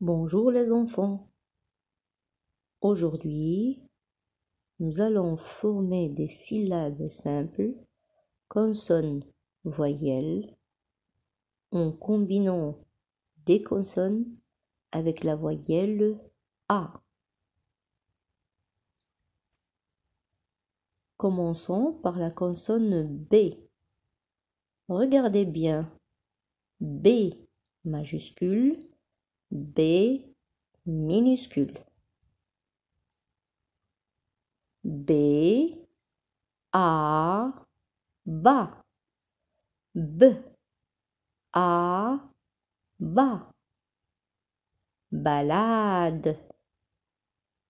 Bonjour les enfants. Aujourd'hui, nous allons former des syllabes simples, consonnes, voyelles, en combinant des consonnes avec la voyelle A. Commençons par la consonne B. Regardez bien. B majuscule B minuscule. B, A, bas. B, A, bas. Balade.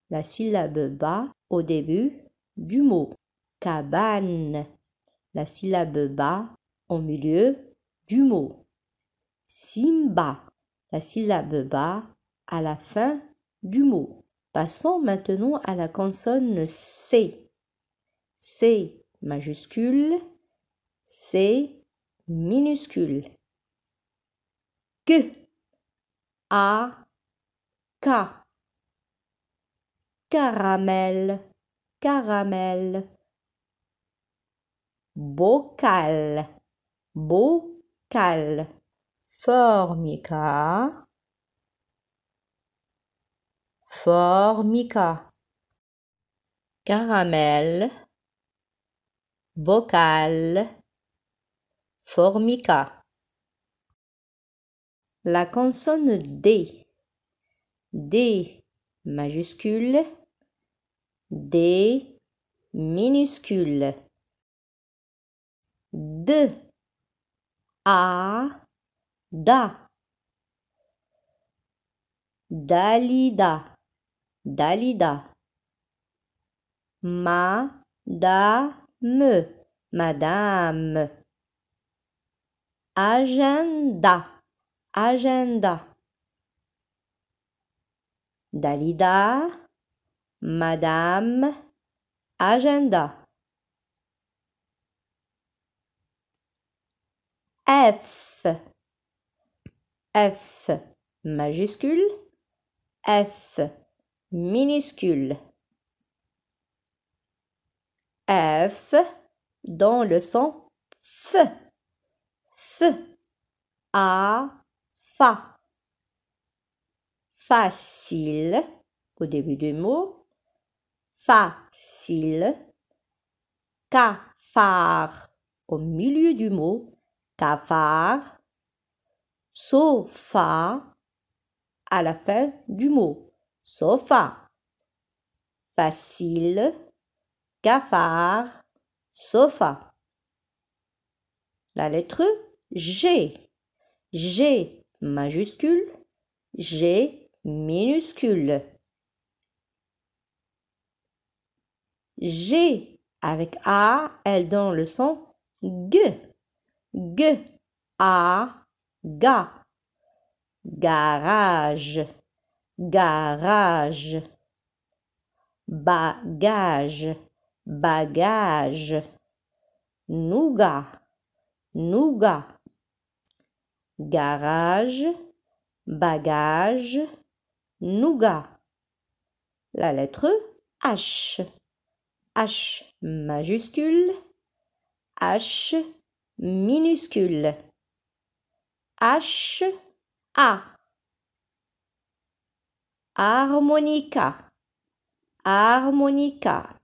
La syllabe bas au début du mot. Cabane. La syllabe bas au milieu du mot. Simba la syllabe bas à la fin du mot. Passons maintenant à la consonne C. C majuscule, C minuscule. K A, K. Caramel, caramel. Bocal, bocal formica, formica, caramel, bocal, formica. La consonne D, D majuscule, D minuscule, D, A, Da, Dalida, Dalida. Madame, Madame. Agenda, Agenda. Dalida, Madame, Agenda. F. F majuscule, F minuscule. F dans le son F. F. A. Fa. Facile au début du mot. Facile. Cafard au milieu du mot. Cafard sofa à la fin du mot. Sofa. Facile, cafard, sofa. La lettre G. G majuscule, G minuscule. G avec A, elle donne le son G. G, A, ga garage garage bagage bagage nougat nougat garage bagage nougat la lettre H H majuscule H minuscule H A harmonica harmonica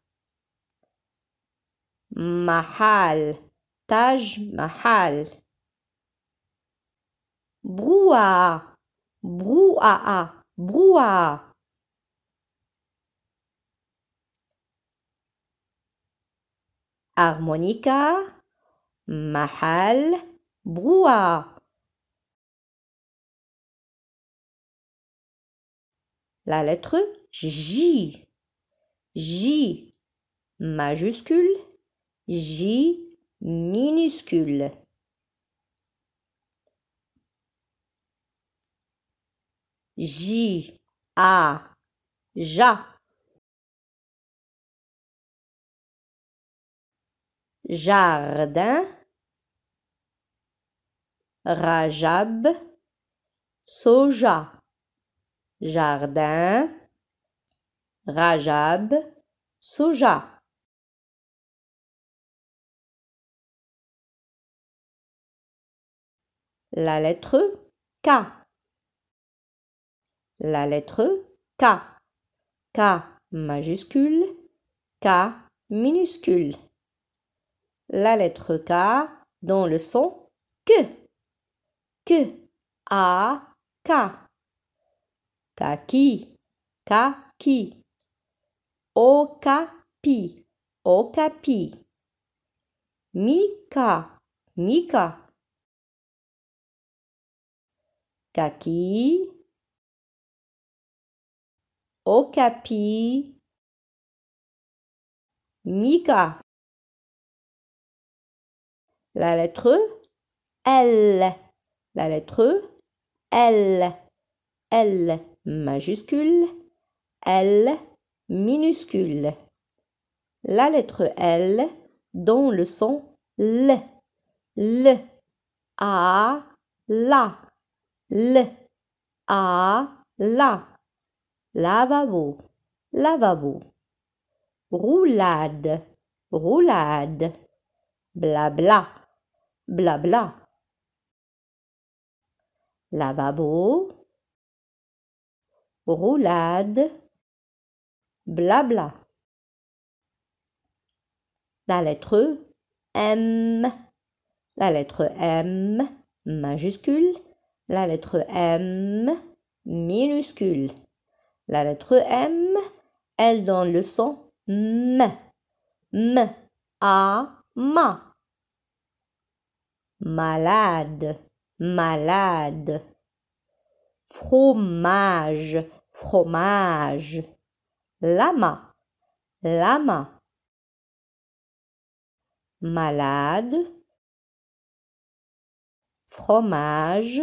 mahal taj mahal Broua. Broua. Broua. harmonica, mahal, Broua. La lettre J. J majuscule, J minuscule. J A Ja. Jardin. Rajab. Soja jardin, rajab, soja. La lettre K. La lettre K. K majuscule, K minuscule. La lettre K dans le son que. K. A. K. Kaki, kaki. Okapi, okapi. Mika, mika. Kaki, okapi. Mika. La lettre L. La lettre L. L majuscule, L minuscule. La lettre L dont le son L. L. A. La. L. A. La. Lavabo. Lavabo. Roulade. Roulade. Blabla. Blabla. Lavabo roulade, blabla. La lettre M, la lettre M majuscule, la lettre M minuscule, la lettre M, elle donne le son M, M, A, Ma. Malade, malade fromage, fromage. Lama, lama. Malade, fromage,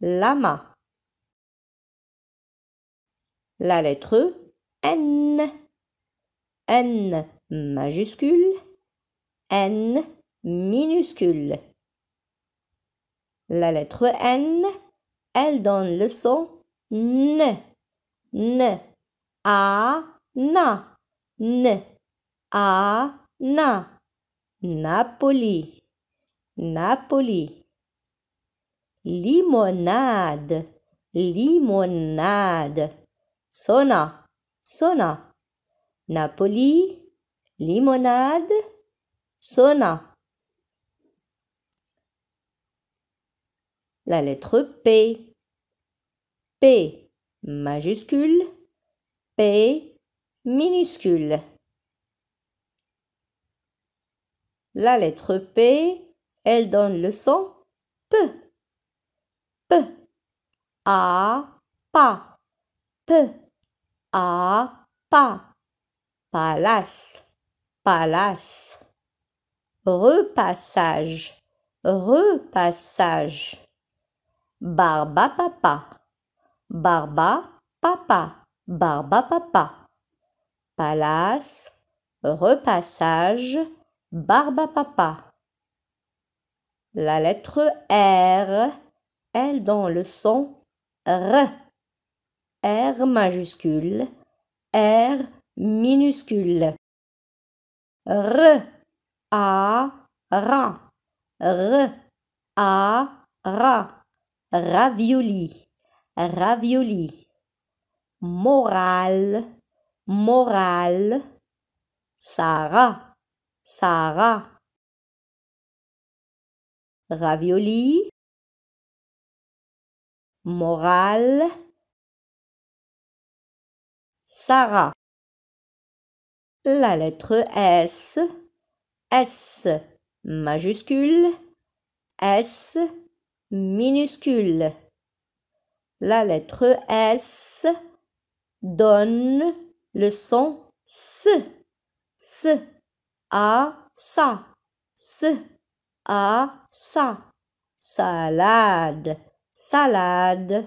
lama. La lettre N, N majuscule, N minuscule. La lettre N, elle donne le son N. N. A, na. N. A, na. Napoli. Napoli. Limonade. Limonade. Sona. Sona. Napoli. Limonade. Sona. la lettre P. P majuscule, P minuscule. La lettre P, elle donne le son P. P. A, pas. P. A, pas. Palace, palace. Repassage, repassage. Barba papa, barba papa, barba papa. Palace, repassage, barba papa. La lettre R, elle dans le son R. R majuscule, R minuscule. R, A, R, R, A, ra ravioli, ravioli. Morale, morale. Sarah, Sarah. Ravioli. Morale. Sarah. La lettre S. S majuscule. S minuscule. La lettre S donne le son S. S A, SA, S A, Salade. Salade.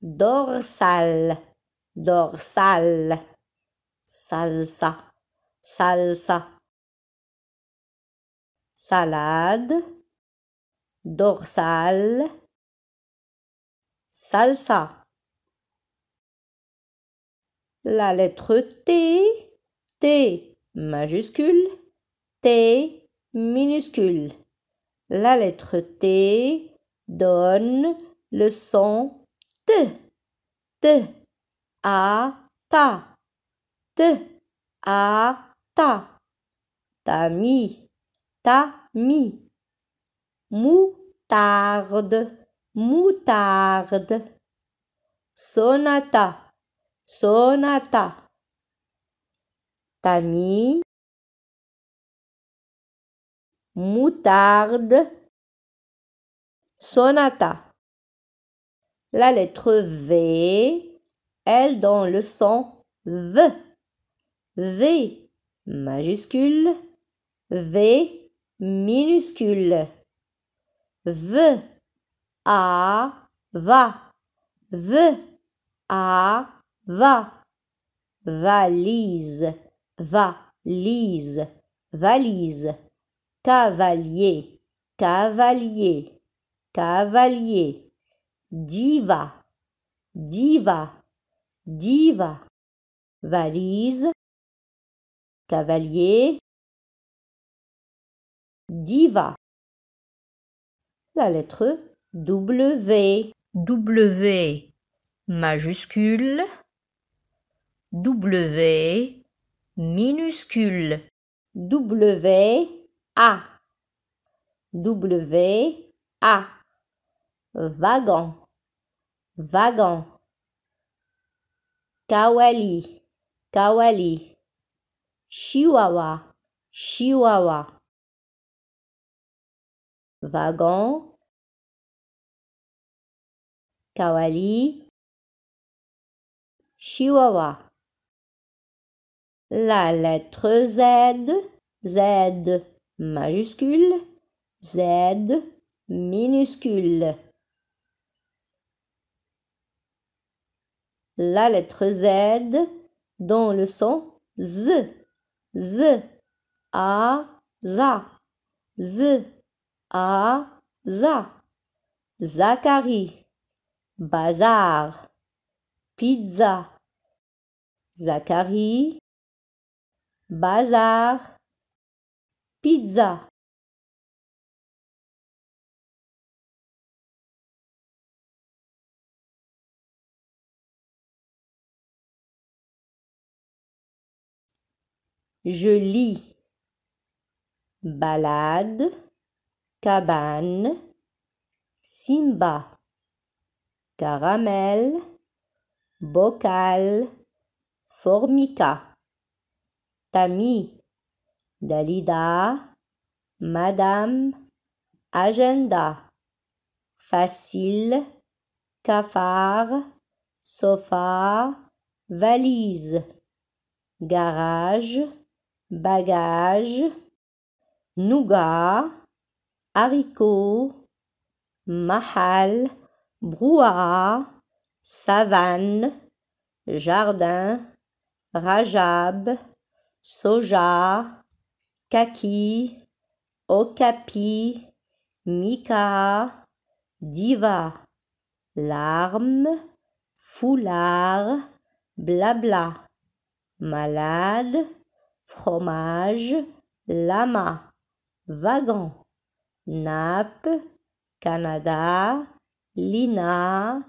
Dorsale. Dorsale. Salsa. Salsa. Salade dorsale, salsa. La lettre T, T majuscule, T minuscule. La lettre T donne le son T, T, A, ta, T, A, ta. Tami, mi moutarde, moutarde. Sonata, sonata. Tami moutarde, sonata. La lettre V, elle dans le son V. V majuscule, V minuscule. Z a va V a va valise va lise valise cavalier cavalier cavalier diva diva diva valise cavalier diva la lettre W. W majuscule W minuscule W A W A wagon wagon kawali kawali chihuahua chihuahua wagon, kawali, chihuahua. La lettre Z, Z majuscule, Z minuscule. La lettre Z dont le son Z, Z, A, ZA, Z, za, Zachary, Bazar, Pizza, Zachary, Bazar, Pizza. Je lis. Balade cabane, Simba, caramel, bocal, formica, Tami. Dalida, Madame, agenda, facile, cafard, sofa, valise, garage, bagage, nougat, haricots, mahal, brouhaha, savane, jardin, rajab, soja, kaki, okapi, Mika, diva, larme, foulard, blabla, malade, fromage, lama, Vagant. NAP, Canada, Lina,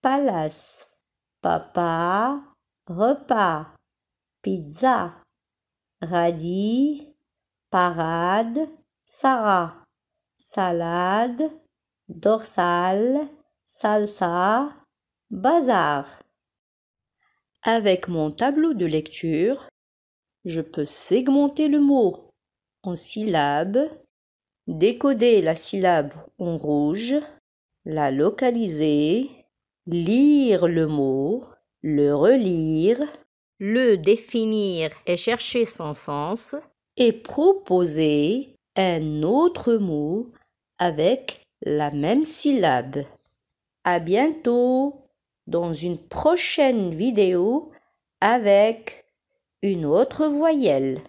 Palace, Papa, Repas, Pizza, Radis, Parade, Sarah, Salade, DORSAL, Salsa, Bazar. Avec mon tableau de lecture, je peux segmenter le mot en syllabes décoder la syllabe en rouge, la localiser, lire le mot, le relire, le définir et chercher son sens, et proposer un autre mot avec la même syllabe. À bientôt dans une prochaine vidéo avec une autre voyelle.